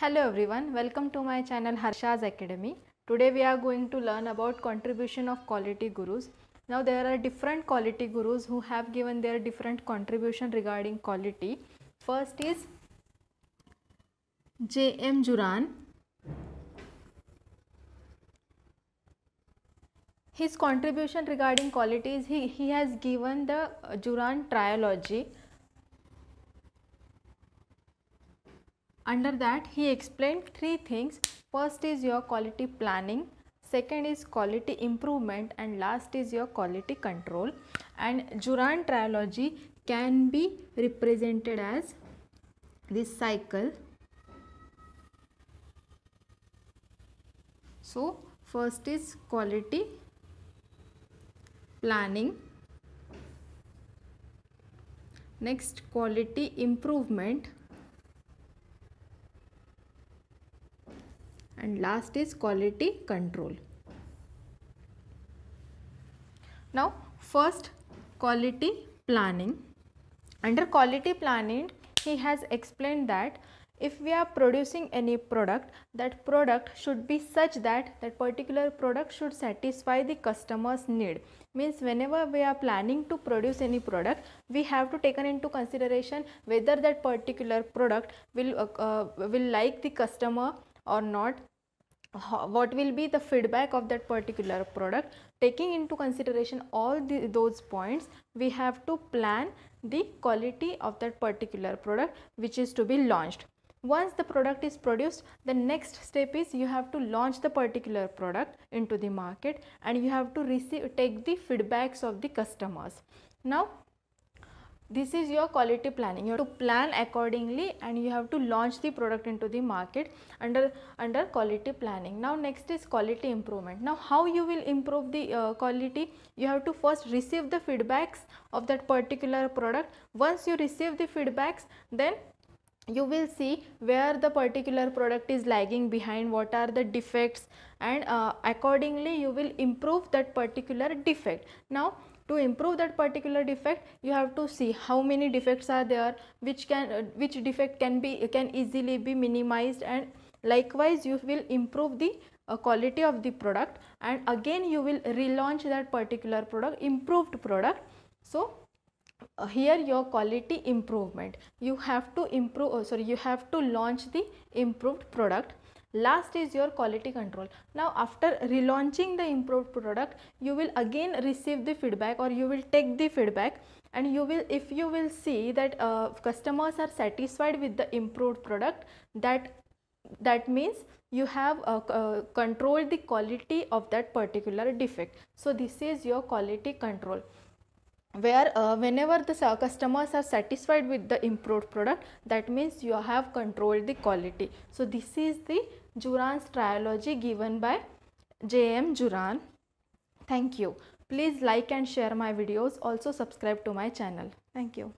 Hello everyone, welcome to my channel Harsha's Academy. Today we are going to learn about contribution of quality gurus. Now there are different quality gurus who have given their different contribution regarding quality. First is J.M. Juran. His contribution regarding quality is he, he has given the Juran trilogy Under that he explained three things. First is your quality planning, second is quality improvement and last is your quality control. And Juran trilogy can be represented as this cycle. So first is quality planning next quality improvement and last is quality control. Now first quality planning. Under quality planning he has explained that if we are producing any product that product should be such that that particular product should satisfy the customer's need means whenever we are planning to produce any product we have to taken into consideration whether that particular product will uh, uh, will like the customer or not what will be the feedback of that particular product taking into consideration all the, those points we have to plan the quality of that particular product which is to be launched once the product is produced the next step is you have to launch the particular product into the market and you have to receive take the feedbacks of the customers now this is your quality planning you have to plan accordingly and you have to launch the product into the market under under quality planning now next is quality improvement now how you will improve the uh, quality you have to first receive the feedbacks of that particular product once you receive the feedbacks then you will see where the particular product is lagging behind what are the defects and uh, accordingly you will improve that particular defect now to improve that particular defect you have to see how many defects are there which can uh, which defect can be can easily be minimized and likewise you will improve the uh, quality of the product and again you will relaunch that particular product improved product so uh, here your quality improvement you have to improve oh, sorry you have to launch the improved product Last is your quality control. Now after relaunching the improved product, you will again receive the feedback or you will take the feedback and you will if you will see that uh, customers are satisfied with the improved product that that means you have uh, uh, controlled the quality of that particular defect. So this is your quality control where uh, whenever the customers are satisfied with the improved product that means you have controlled the quality. So this is the Juran's trilogy given by J.M. Juran. Thank you. Please like and share my videos. Also subscribe to my channel. Thank you.